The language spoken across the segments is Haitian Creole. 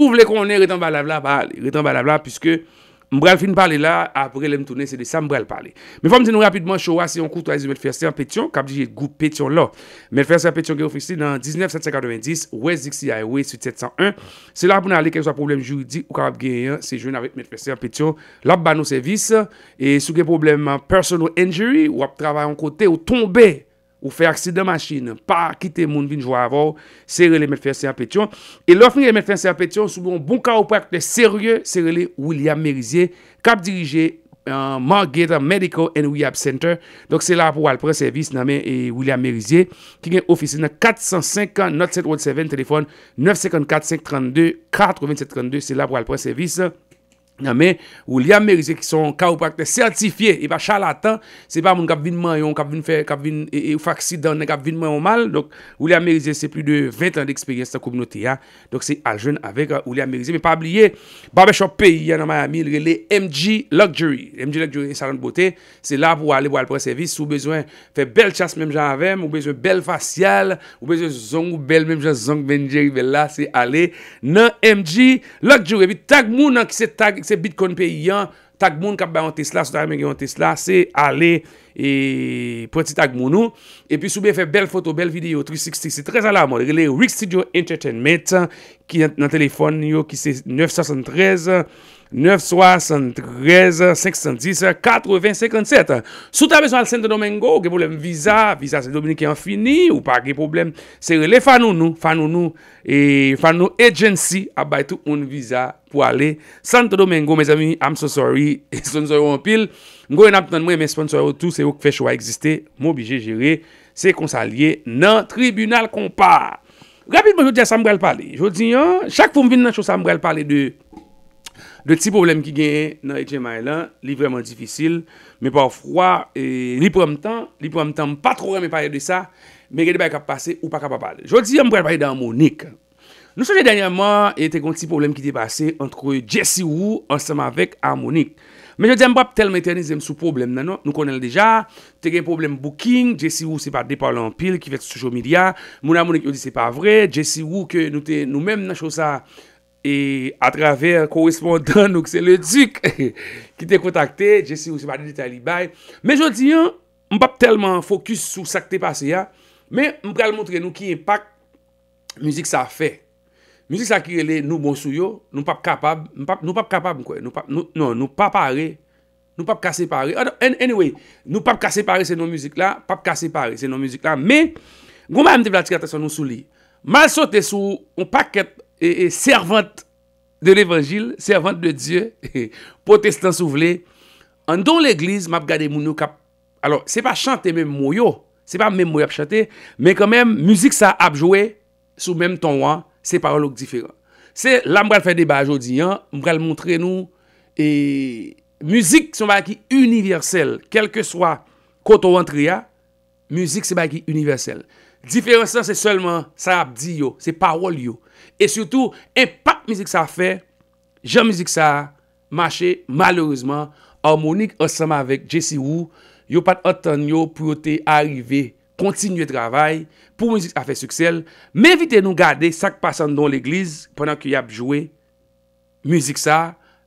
Ou vle konen, retan balabla, bali, retan balabla, puisque mbral fin pale la, apre lèm toune, se de sa mbral pale. Me fòm di nou rapidman, chowa si yon koutou azi M.F.Petyon, kap di jè goup Petyon la. M.F.Petyon gè yon fiksli nan 1997-1990, West Dixie Highway, suite 701. Se la pou nan ale kek sa problem joudi, ou kap gè yon, se joun avè M.F.Petyon, la ban nou sevis, e souke problem personal injury, ou ap travay an kote, ou tombe... Ou fè akse de machin, pa kite moun vin jwa avò, sè relè met fè sè apetyon. E lò fè rè met fè sè apetyon, sou bon bon ka ou pè akte sè rye, sè relè William Merizier, kap dirije euh, Morgator Medical and Rehab Center. Dok sè la pou alprè servis nanmen William Merizier, ki gen ofisyne 450-9717, telefon 954-532-8732, sè la pou alprè servis nanmen William Merizier. Non, Ame, ou li a merize ki son ka ou prakte sertifiye, e pa chalatan, se pa moun kap vin mayon, kap vin fè, kap vin e ou fak sidan, ne kap vin mayon mal, ou li a merize, se pli de 20 an de eksperience ta koubnoti ya, ou li a merize, me pa abliye, babè chope, peyi, ya nan maya mil, re le MG Luxury, MG Luxury, salan de botè, se la pou ale, pou ale presevis, sou bezwen, fè bel chas mem jan avem, ou bezwen bel fasyal, ou bezwen zong, ou bel mem jan zong menjerivella, se ale nan MG Luxury, pi tag moun nan ki se tag, ki se tag, Se bitcoin pe yon, tag moun kap ba yon tesla, se ta yon tesla, se ale, e poti tag moun ou. E pi soube fè bel foto, bel video, 360, se trez ala moun. Le Rick Studio Entertainment, ki nan telefon yo, ki se 973. 9, 3, 113, 510, 80, 57. Souta bezon al Saint-Domingo, ge poulem viza, viza se Dominique yon fini, ou pa ge problem, se rele fanou nou, fanou nou, e fanou agency abay tou un viza pou ale. Saint-Domingo, mez amini, I'm so sorry, e son zo yon pil. Ngoyen ap nan mwen, me sponsor yo tou, se yo kfe chou a egziste, mou bi jè jere, se konsalye nan tribunal kon pa. Rapidman, jw di a Sambrelle pale. Jw di yon, chak pou mvin nan chou Sambrelle pale de... De ti problem ki genye nan Ejemae lan, li vreman difisil, me pa ou fwa, li pou amtan, li pou amtan mpa tro reme paye de sa, me gade bay kap pase ou pa kap apade. Jodi, mprej baye dan Monique. Nou soje danyaman, e te kon ti problem ki te pase, an troye Jesse Wu ansama vek a Monique. Men jodi, mbap tel mwen tenize m sou problem nanon, non, nou konel deja, te gen problem booking, Jesse Wu se pa depa lan pil, ki vet soujou media, moun a Monique yo di se pa vre, Jesse Wu ke nou men nan chosa E atraver korespondant nou kse le duk Ki te kontakte Je si ou se pa de talibay Me jodi yon M pap telman fokus sou sak te pase ya Me m pral montre nou ki impact Muzik sa fe Muzik sa ki rele nou bon sou yo M pap kapab M pap kapab m kwe M pap kase pare M pap kase pare se nou non, ah, non, muzik la M pap kase pare se nou muzik la Me gouman m te platik atasyon nou sou li Mal sote sou M pap kate E, e servante de l'Evangil, servante de Diyo, e, protestant souvelé, an don l'Eglise map gade moun nou kap. Alors, se pa chante mem mouyo, se pa mem mouyo ap chante, me kamem, mouzik sa ap jowe sou mem ton wan, se parolouk diferent. Se, la mwel fè deba a jodi, mwel mwontre nou, e mouzik se mwaki universel, kelke swa koto wantriya, mouzik se mwaki universel. Diferensan se selman sa ap di yo, se parol yo. E surtout, empak mizik sa fe, jan mizik sa mache malorizman harmonik ansama vek Jesse Wu. Yo pat otan yo pou yo te arive, kontinye travay, pou mizik sa fe suksel. Me evite nou gade sak pasan don l'egliz, ponan ki ap jowe mizik sa,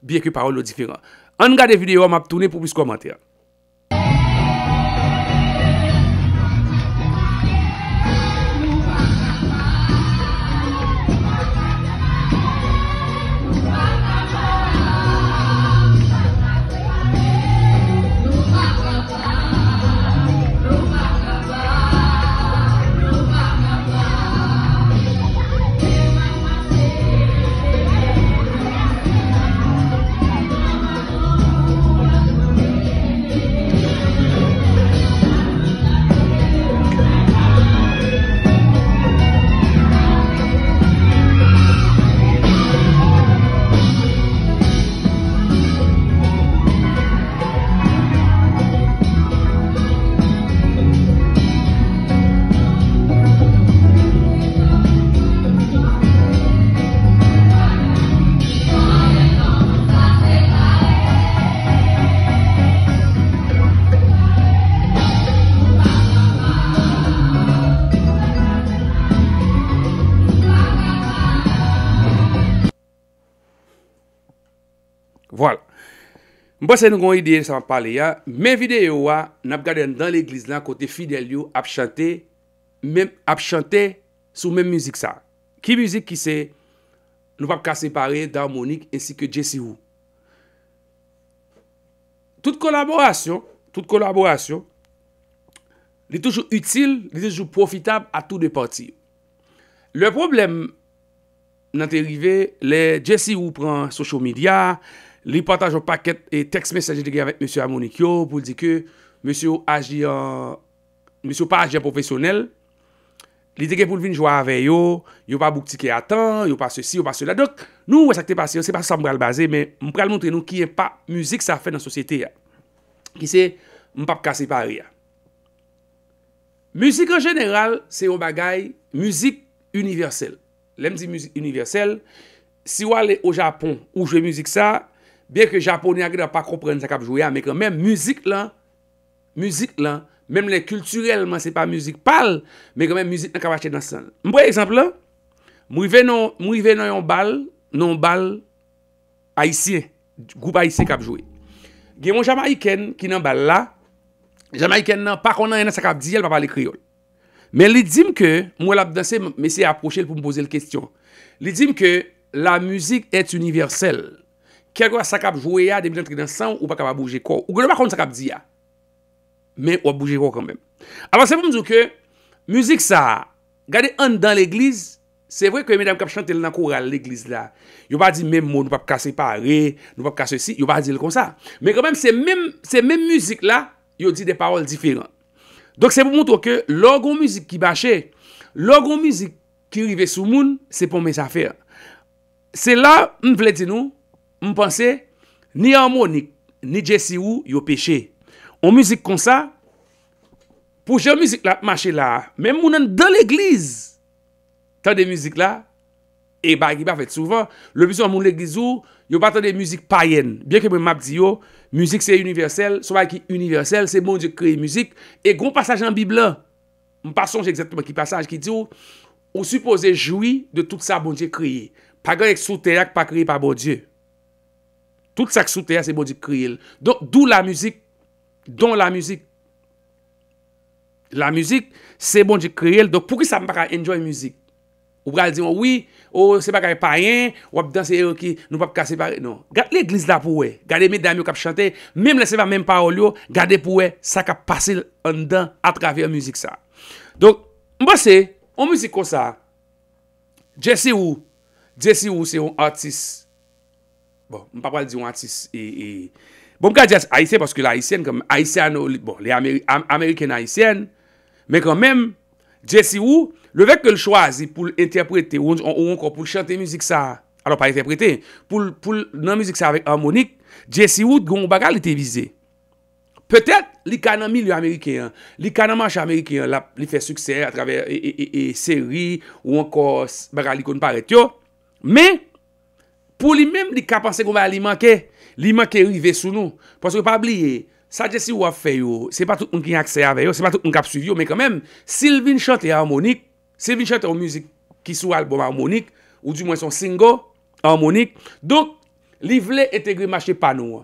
biye ki parol lo diferan. An gade videyo, map toune pou bis komantir. Mwen se nou kon ideye san pale ya, men videyo wa nan ap gaden dan l'eglis lan kote fidel yo ap chante sou men muzik sa. Ki muzik ki se nou pa ap kasepare dan Monique ensi ke Jesse Wu. Tout kolaborasyon, tout kolaborasyon, li toujou util, li toujou profitab a tou de parti. Le problem nan te rive, Jesse Wu pran sosyo midya, Lipotaj ou paket e teks mesaje degi anvek monsi Amonik yo pou di ke monsi ou pa aji an profesyonel Li degi pou vin jwa aven yo, yo pa bouk ti ki atan, yo pa se si, yo pa se la dok Nou wè sakte pasyon, se pa sa mbral baze, men mpral montre nou ki yon pa müzik sa fè nan sosyete ya Ki se m pap kase pari ya Müzik en jeneral, se yo bagay müzik universel Lem di müzik universel Si wale ou japon ou jwe müzik sa Biè ke japonè akè da pa kompren sa kapjou ya, mè ke mè müzik lan, mè mè mè kulturelman se pa müzik pal, mè ke mè müzik nan kapachè nan san. Mpouè ekzamp lan, mwive nan yon bal, non nan bal Aïsie, goup Aïsie kapjouye. Gè mwen jama iken ki nan bal la, jama iken nan pa konan yon sa kapjou yel pa pale kriol. Mè li dim ke, mwen la danse, mwen se aproche pou mwen pose l kestyon. Li dim ke, la müzik et universelle. Kya gwa sakap jowe ya, demi nan tre dansan, ou pa kama bouje kwa. Ou gwa nan pa kon sakap di ya. Men, wap bouje kwa kon men. Alors, se pou mdou ke, müzik sa, gade an dan l'eglize, se vwè ke men dam kap chante l nan kora l'eglize la. Yow pa di men moun, nou pap kase pare, nou pap kase si, yow pa di l kon sa. Men kon men, se men müzik la, yow di de parol diferent. Donc, se pou mdou ke, logon müzik ki bashe, logon müzik ki rive sou moun, se pou mwen sa fè. Se la, m vle di nou, Mwen panse, ni harmonik, ni djesi ou, yo peche. On muzik kon sa, pou jen muzik la, manche la, men mounen dan l'egliz, tan de muzik la, e bagi ba fèd souvan, l'obisyon moun l'egliz ou, yo batan de muzik payen. Bien ke mwen map di yo, muzik se universel, souvan ki universel, se moun di kriye muzik, e goun pasajan bibla, mwen pasonj ekzatman ki pasajan ki di ou, ou supose joui de tout sa moun di kriye. Pa gwen ek sou terak pa kriye pa moun diyo. Tout sak soutea se bon di kriye l. Don, dou la müzik, don la müzik. La müzik se bon di kriye l. Don, pou ki sa m baka enjoy müzik? Ou baka di, oh oui, ou oh, se baka e payen, ou ap danse e oh, yon ki nou pap kase pare. Non, gade l e glis la pou we. Gade mi dami ou kap chante. Mem leseva menm parol yo. Gade pou we, sa kap pasil an dan atravi an müzik sa. Don, mba se, an müzik kon sa, dje si ou, dje si ou se yon artiste. Bon, mpapal di yon atis e, e... Bon, mka jase Aisyen, pwoske l'Aisyen, kèm Aisyen, bon, lè Ameriken Aisyen, mè kèm mèm, Jesse Wu, lè vek lè chwazi pou l'interprete, ou ankon pou chante müzik sa, anon pa interprete, pou nan müzik sa avèk harmonik, Jesse Wu, goun ou bagal lè te vize. Pètèt, lè kanan mi lè Ameriken, lè kanan manche Ameriken, lè fè sukse, a travè, e seri, ou ankon, bagal lè kon paretyo, mè, pou li menm li ka panse kon va li manke, li manke rive sou nou, paske pa bliye, sa jesi wafey yo, se pa tout un ki akse ave yo, se pa tout un kap suvi yo, men kan men, sylvin chante harmonik, sylvin chante ou muzik ki sou album harmonik, ou di mwen son single harmonik, donk, li vle etegre mache panou,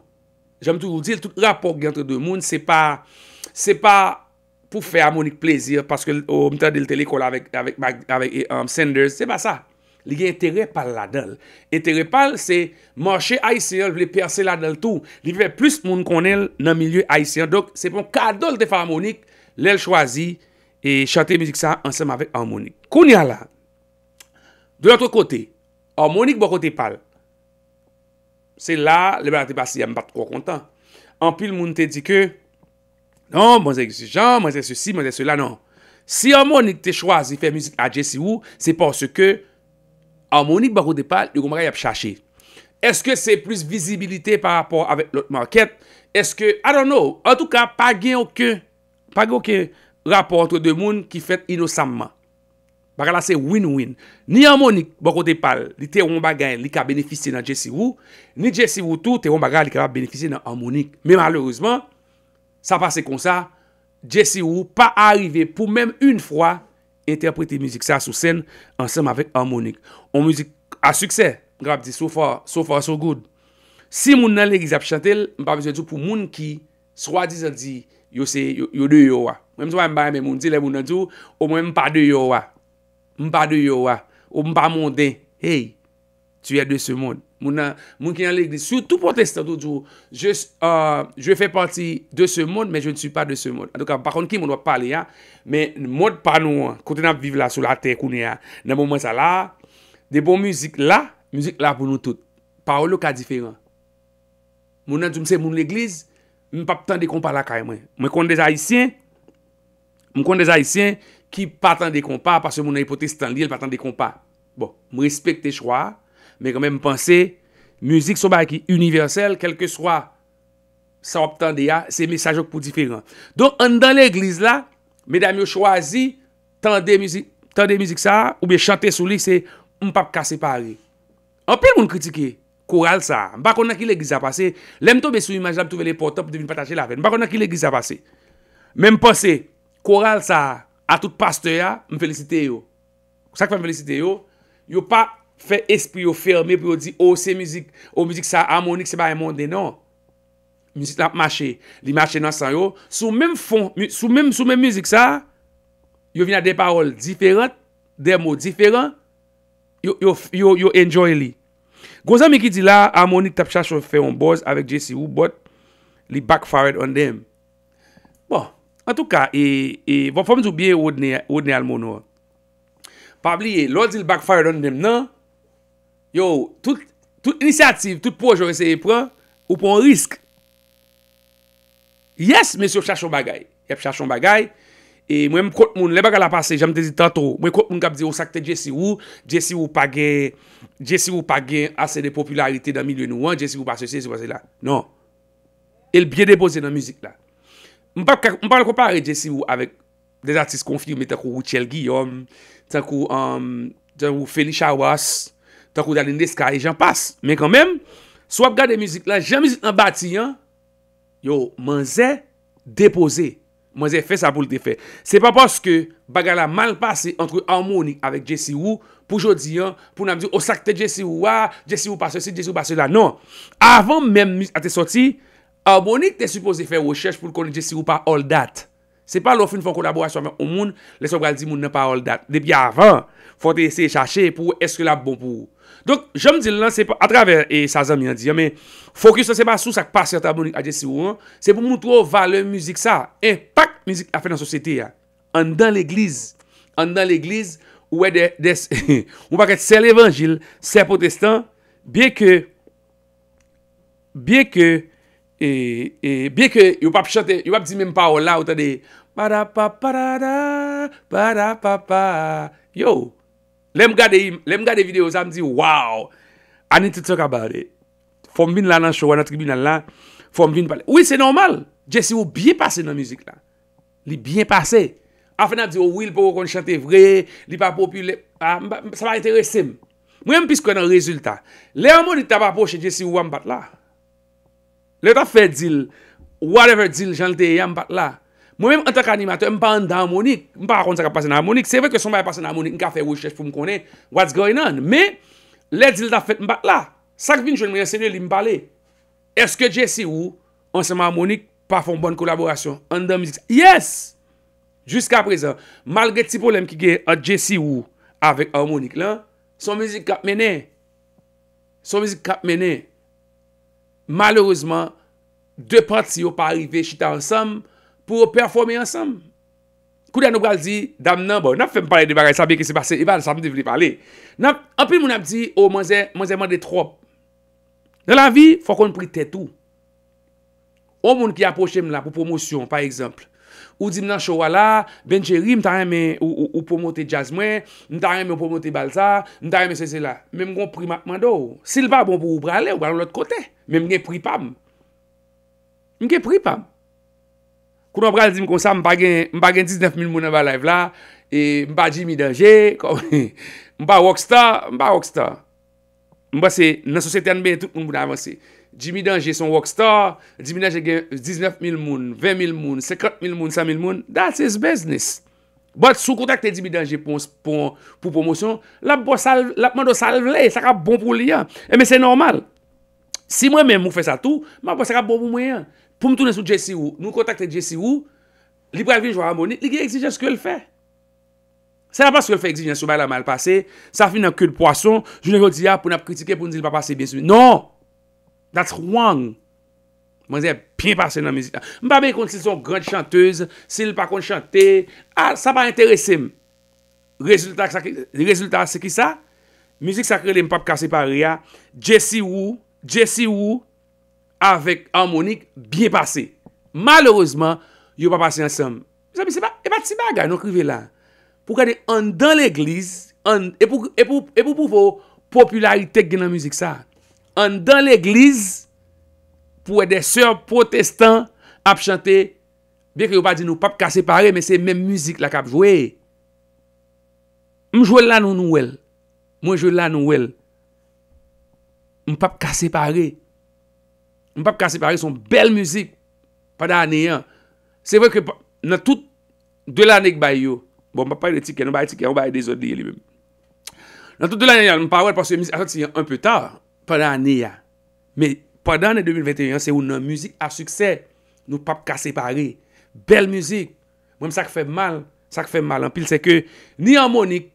jame tou ou di, l tout rapok gen tre dwen moun, se pa, se pa, pou fe harmonik plezir, paske ou oh, mte de l telekol avèk, avèk, avèk, euh, avèk, avèk, avèk, avèk, avèk li gen etere pal la del etere pal se manche aisyen li perse la del tou li ve plus moun konel nan milieu aisyen dok se pon kadol te fa harmonik li el chwazi e chante müzik sa ansenm avek harmonik kouni ala de lato kote harmonik bo kote pal se la le banate basi ya mbat kwa kontan anpil moun te di ke nan moun zek se jan moun zek se si moun zek se la nan si harmonik te chwazi fe müzik a Jesse Wu se porske Amonik bako depal, li kon baka yap chache. Eske se plus vizibilite par rapport avèk lot market? Eske, I don't know, en tout ka, pa gen okè, pa gen okè rapport anto de moun ki fèt inosamman. Bakala se win-win. Ni amonik bako depal, li te won baka gen, li ka benefisi nan Jesse Wu, ni Jesse Wu tou, te won baka gen, li ka va benefisi nan amonik. Men malorizman, sa pase kon sa, Jesse Wu pa arrive pou menm un fwa, Eterprete mouzik sa sou sen Ansem avek harmonik Ou mouzik a sukse Grabe di so far so good Si moun nan legi zap chantel Mpa vizyon di pou moun ki Swa dizan di Yo de yo wa Mwen mswa mba yeme moun di Le moun nan di Ou mwen mpa de yo wa Mpa de yo wa Ou mpa moun den Hey Tu yè de se moun. Moun ki yè l'Eglise. Soutou protestantou djou. Je euh, fè pati de se moun. Men je n'su pa de se moun. A do ka. Par kon ki moun wap pale ya. Men moun pa nou an. Kote nan vive la sou la te koun ya. Nan moun mwen sa la. De bon mouzik la. Mouzik la pou nou tout. Pa ou lo ka diferan. Moun nan djou mse moun l'Eglise. Moun m'm pap tan de kompa la kare mwen. Mwen kon de zayisyen. Moun kon de zayisyen. Ki patan de kompa. Bon, moun patan de kompa. Moun respecte choua. Men gen men mpense, müzik sou ba ki universelle, kelke swa, sa wap tande ya, se mesajok pou diferent. Don, an dan l'eglize la, men dam yo chwazi, tande müzik sa, ou men chante sou li, se m pap kase pari. An pe moun kritike, koural sa, m bako nan ki l'eglize a pase, lem to men sou imajan m touveli portan pou devini patache la ven, m bako nan ki l'eglize a pase. Men m pense, koural sa, a tout pastor ya, m felicite yo. Kousak pa m felicite yo, yo pa, fe espri yo ferme pou yo di o oh, se mizik, o oh, mizik sa harmonik se ba yon monde nan. Mizik la mache, li mache nan san yo. Sou men mizik sa, yo vina dey parol diferat, dey mot diferat, yo enjoy li. Goza me ki di la, harmonik tap chas yo fe yon boz avek Jesse Hu, bot li backfired on dem. Bon, an tou ka, e vap fom zou bie yon odne almono. Pabli e, lor di l bakfired on dem nan, Yo, tout inisiativ, tout poj wè se yè pren, wè pou an risk. Yes, mè syo chachon bagay. Yè pou chachon bagay. E mwen mè kont moun, lè bagay la pase, jè mè desi tantou. Mwen kont moun kap zi, wè oh, sakte Jesse Wu. Jesse Wu pa gen, Jesse Wu pa gen ase de popularite dan mi lè nou an. Jesse Wu pa se se se wè se la. Non. El biye de boze nan müzik la. Mwen pa lè kompare Jesse Wu avèk des artiste konfirme, tenkou Wuchel Guillaume, tenkou um, Feli Chawas. Yon kou dalin deska e jan pas, men kon men, swap gade mizik la, jan mizik an bati an, yo man zè depo zè, man zè fè sa pou l te fè. Se pa pos ke bagala mal pase antre harmonik avèk Jesse Wu pou jodi an, pou nan mizik osak oh, te Jesse Wu wa, ah, Jesse Wu pa se si, Jesse Wu pa se la, non. Avan men mizik a te soti, harmonik te supose fè wò chèj pou l konen Jesse Wu pa all datè. Se pa lo fin fon kon laborasyon men ou moun, le sou bral di moun nan parol dat. Depi avan, fon te ese chache pou eske la bon pou. Donk, jom di lan, se pa atraver, e sa zan mi an di, fokistan se pa sou sak pasyant abonik adye si ou an, se pou moun tro valen mouzik sa, entak mouzik a fe nan sosyete ya. An dan l'egliz. An dan l'egliz, ou e de, mou baket se l'evangil, se potestan, biye ke, biye ke, E, e, Biye ke yon pap chante, yon pap di men pa ou la ou ta de Yo Lem ga de videos a m di wow I need to talk about it Fom bin la nan show, nan tribunal la Fom bin pale, oui se normal Jesse ou bien passe nan musik la Li bien passe Afen a di oh, ou will pou kon chante vre Li pa popule Sa ah, va enteresim Mwen m piskwè nan rezultat Le an mo di taba poche Jesse ou wampat la Le ta fè dil, whatever dil jantè yè mbate la. Mwen mèm an tak animatè, m pa an dan harmonik, m pa akonde sa ka pase nan harmonik. Se vè ke son ba yè pase nan harmonik, m ka fè wèchech pou m konè, what's going on? Me, le dil ta fè mbate la. Sak vin joun mwen yè sènyè li mbale. Eske Jesse Wu, ansem an harmonik, pa fon bonn kolaborasyon an dan mizik sa? Yes! Jusk aprezen, malge ti polem ki gen an Jesse Wu avèk harmonik lan, son mizik kap mènen. Son mizik kap mènen. Malorozman, de pat si yo pa rive chita ansam pou performe ansam. Kou di an nou bral di, dam nan, bon, nap fe m pale de bagay, sabye ki se pase, iban, sa m de vile pale. Nap, api moun ap di, o, oh, manze, manze man de trope. Nan la vi, fokon pri tete ou. O moun ki aposhe m la pou promosyon, par exemple. Ou di m nan chowa la, ben cheri m ta reme ou pou mote jazmwen, m ta reme ou pou mote balsa, m ta reme se se la. Men m kon prima kman do. Silva bon pou ou prale ou ban lout kote, men m gen pripam. Men gen pripam. Koun w prale di m konsa, m bagen 19000 mounan ba live la, e m pa jimi danje, m pa woksta, m pa woksta. Mba se nan sosyete anbe, tout moun boud avansi. 10.000 denje son work store, 10.000 denje gen 19.000 moun, 20.000 moun, 50.000 moun, 100.000 moun, that is business. Bout sou kontakte 10.000 denje pou promosyon, lap man do salve le, sa ka bon pou li an. Eme eh, se normal. Si mwen men mou fe sa tou, ma pou sa ka bon pou mwen an. Pou mtounen sou Jesse Wu, nou kontakte Jesse Wu, li previ jou a mouni, li gen exije se ke l fè. Se non! la pas se l fèk zi jen soubè la malpase, sa fin nan kèd poason, jen yo di ya pou nan kritike pou nou zil pa pase bien soubè. Non! Dat's wang! Mwen zè bien pase nan mizi. Mwen pa bè yon kont si yon grand chanteuse, si ah, yon pa kont chante, sa pa interesse m. Rezultat se ki sa? Mizi sa kre lè mpap kase pari ya. Jesse Wu, Jesse Wu, avèk harmonik, bien pase. Malorosman, yon pa pase yon som. Se pa ti baga nou krivelan. pou kade an dan l'eglise, epou pou e pou e pou, popularitek genan müzik sa, an dan l'eglise, pou e de sèr protestant, ap chante, biè ki yo pa di nou pap kasepare, men se men müzik la kap jwe, m jwe lan nou nouel, mwen jwe lan nouel, m pap kasepare, m pap kasepare, son bel müzik, padan aneyan, se vè ki nan tout, de lan ek bay yo, Bon, mwen pa paye de tike, mwen baye tike, mwen baye de zodi li mwen. Nan toutou la, yon, mwen pa wèl paswe mizi, asot si yon, un peu tar, padan ni ya. Me, padan ni 2021, se ou nou mizi a suksè, nou pap ka separe. Bel mizi, mwen sa ke fe mal, sa ke fe mal, an pil se ke, ni harmonik,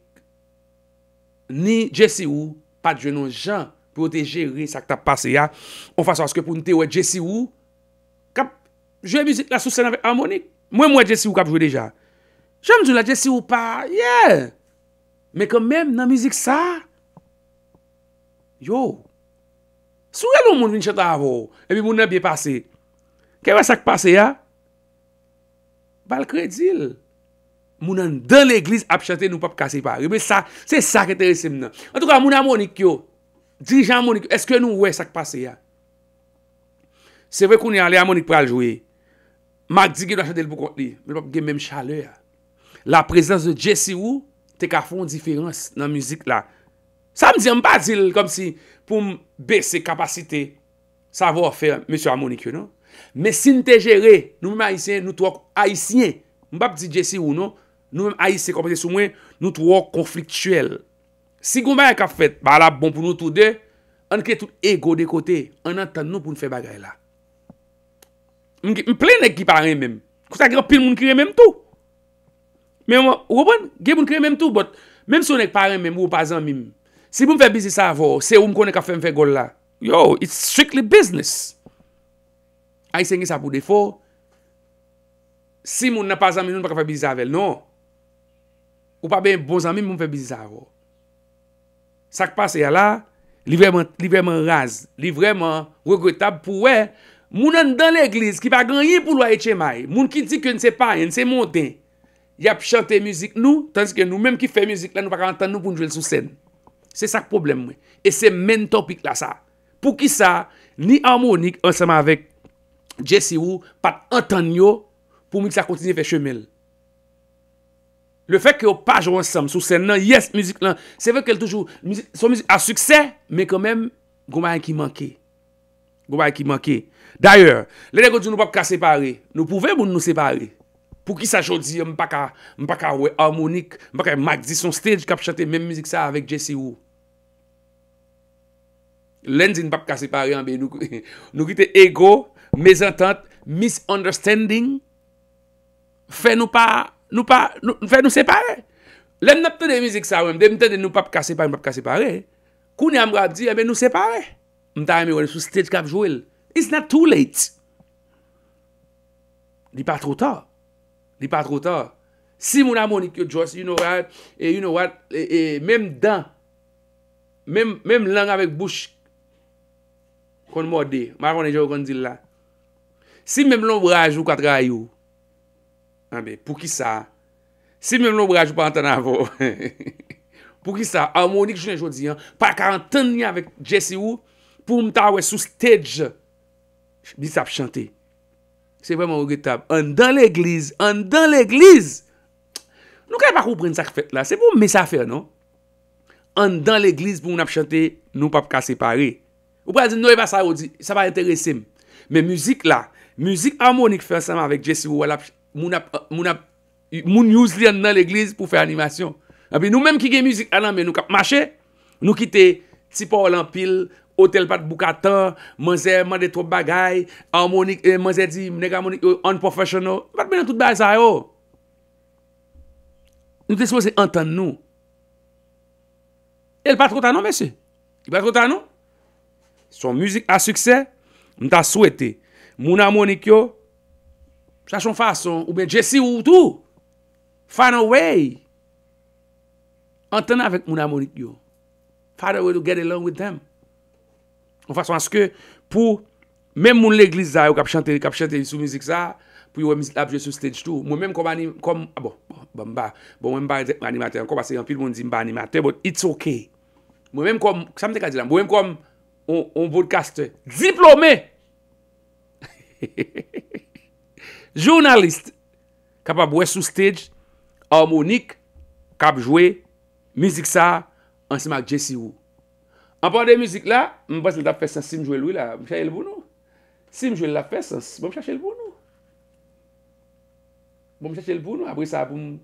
ni jesi ou, padjou nou jan, proteje ri sa ke ta pase ya, ou fasa aske pou nou te wè jesi ou, kap jwe mizi, la sou sè nan harmonik, mwen mwè jesi ou kap jwe deja. Chèm djou la dje si ou pa, yeah! Mè kèm mèm nan mizik sa? Yo! Sou yè loun moun vin chèta avou? Ebi moun nan biye pase? Kè wè sak pase ya? Bal kredil! Moun nan dan l'eglis ap chate nou pap kase pa. Mè mè sa, se sa kète resim nan. An tou ka moun nan Monik yo, dirijan Monik yo, eske nou wè sak pase ya? Se vè koun yon lè a Monik pral jouye. Mèm di gen wè chate l pou kont li, mèm lè pap gen mèm chale ya. La prezidans de Jesse Wu te ka fon diferans nan muzik la. Sa m zi an ba zil kom si pou m bes se kapasite, sa vo a fe M. Amonikyo, non? Me sin te jere, nou m m aisyen, nou tou wak aisyen. M bap di Jesse Wu, non? Nou m m aisyen kompe se sou mwen, nou tou wak konfliktuel. Si gounbaye ka fwet, ba la bon pou nou tou de, an kre tout ego de kote, an an tan nou pou nou fe bagay la. M plen ek ki pala ren men, kou sa kre pil moun kre men tout. Mè mwen, ou mwen, ge moun kre mèm tou, but, mèm sou nèk pare mèm, ou mwen pa zanmim, si mwen fè bizis avò, se ou m konèk a fèm fè gol la, yo, it's strictly business. A ah, yi sèngi sa pou defò, si moun nan pa zanmim, ou mwen pa fè bizis avèl, non, ou pa ben bon zanmim, mwen fè bizis avò. Sak pa se ya la, li vreman raz, li vreman regretab pou we, moun an dan l'eglise, ki pa ganyi pou lwa etche may, moun ki ti ke nse pa, nse montè, Y ap chante müzik nou, tandis ke nou mèm ki fè müzik la, nou pa ka antan nou pou nou jwèl sou sèn. Se sak problem mwen. E se men topik la sa. Pou ki sa, ni harmonik ansanman avèk Jesse Wu, pat antan yo pou mwen ki sa kontinye fè chemel. Le fèk ki yo pa jwèl ansanm sou sèn nan, yes, müzik lan, se fèk el toujou, son müzik a suksè, mè kon mèm goma yon ki manke. Goma yon ki manke. D'ayèr, le dekou di nou pa pou ka separe, nou pouve moun nou separe. Pou ki sa jodi, m baka, m baka wey harmonik, m baka yon magzi, son stage cap chante menm müzik sa avek Jesse Wu. Lenzi n pap kasepare anbe, nou kite ego, mezantante, misunderstanding, fe nou separe. Len nap te de müzik sa wèm, de m ten de nou pap kasepare, m pap kasepare, kou ni amrap di, ebe eh nou separe. M ta yon me wèl sou stage cap jowel. It's not too late. Di pa tro ta. Li pa tro ta. Si moun amonik yo josi, you know what? Eh, you know what? Eh, eh, mem dan. Mem lang avek bouch. Kon morde. Maron e jow kon di la. Si mem loun braj ou katra ayou. Ame, ah, pou ki sa? Si mem loun braj ou pa anten avou. Pou ki sa? Amonik joun e jodi an. Pa kar anten ni avek Jesse ou. Pou mta we sou stage. Li sa ap chante. Se wèman ou getab. An dan l'eglize. An dan l'eglize. Nou kèy pa kou prene sak fèt la. Se pou mè sa fèr nou. An dan l'eglize pou moun ap chante. Nou pap kase pari. Ou prezine nou eva sa ou di. Sa pa interese m. Mè müzik la. Müzik harmonik fèr sama avèk Jesse Wala. Moun ap. Moun ap. Moun yous li an nan l'eglize pou fè animation. A pi nou mèm ki gè müzik. A nan mè nou kap mache. Nou kite. Ti pa o lampil. Moun ap. Otel pat bukata, manze man de tro bagay, eh, manze di mnega monik yo eh, unprofessional, pat menen tout baza yo. Nou te souze antan nou. El pat kouta nou, mese? El pat kouta nou? Son müzik a suksè, nou ta souwete, mouna monik yo, chachon fason, oube Jesse ou ou tou, fana wey, antan avèk mouna monik yo. Fana wey to get along with them. Mwen fason aske pou mwen moun l'eglis zaye ou kap chante sou mizik zaye pou yon apjwe sou stage tou. Mwen ah bon, bon, bon, mwen kom animate, mwen kom ase yon film mwen di mba animate, but it's ok. Mwen mwen kom, sa mte ka di lan, mwen mwen kom on vodcaste diplome. Mwen mwen! Jounalist, kap apwwe sou stage, harmonik, kapjwe, mizik zaye, ansima ak Jesse Wu. Mwen pou an de müzik la, mwen pas mwen tap fè sens, si mwen jwè l wè la, mwen chache l voun nou. Si mwen jwè l la fè sens, mwen mwen chache l voun nou. Mwen mwen chache l voun nou, apri sa apou mwen...